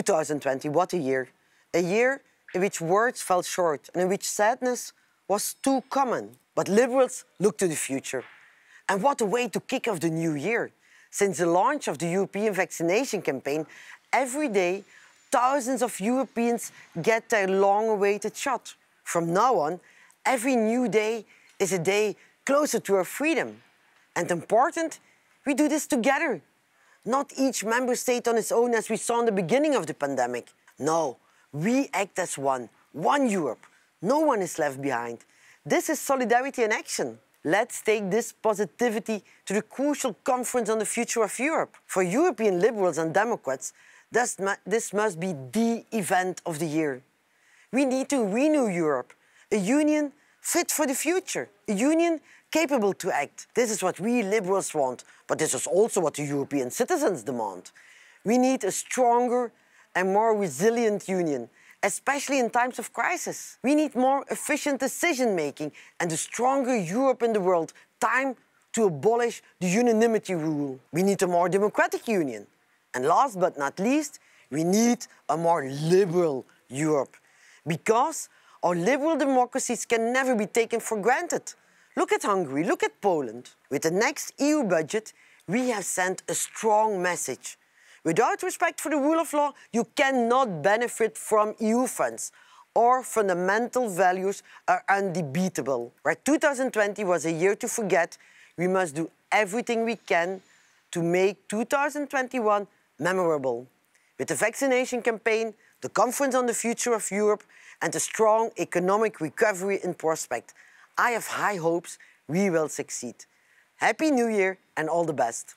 2020, what a year. A year in which words fell short and in which sadness was too common. But liberals look to the future. And what a way to kick off the new year. Since the launch of the European vaccination campaign, every day thousands of Europeans get their long awaited shot. From now on, every new day is a day closer to our freedom. And important, we do this together not each member state on its own as we saw in the beginning of the pandemic. No, we act as one, one Europe. No one is left behind. This is solidarity in action. Let's take this positivity to the crucial conference on the future of Europe. For European liberals and Democrats, this, this must be the event of the year. We need to renew Europe, a union fit for the future, a union capable to act. This is what we liberals want, but this is also what the European citizens demand. We need a stronger and more resilient union, especially in times of crisis. We need more efficient decision-making and a stronger Europe in the world. Time to abolish the unanimity rule. We need a more democratic union. And last but not least, we need a more liberal Europe. Because our liberal democracies can never be taken for granted. Look at Hungary, look at Poland. With the next EU budget, we have sent a strong message. Without respect for the rule of law, you cannot benefit from EU funds. Our fundamental values are undebatable. Where 2020 was a year to forget, we must do everything we can to make 2021 memorable. With the vaccination campaign, the conference on the future of Europe, and the strong economic recovery in prospect. I have high hopes we will succeed. Happy New Year and all the best.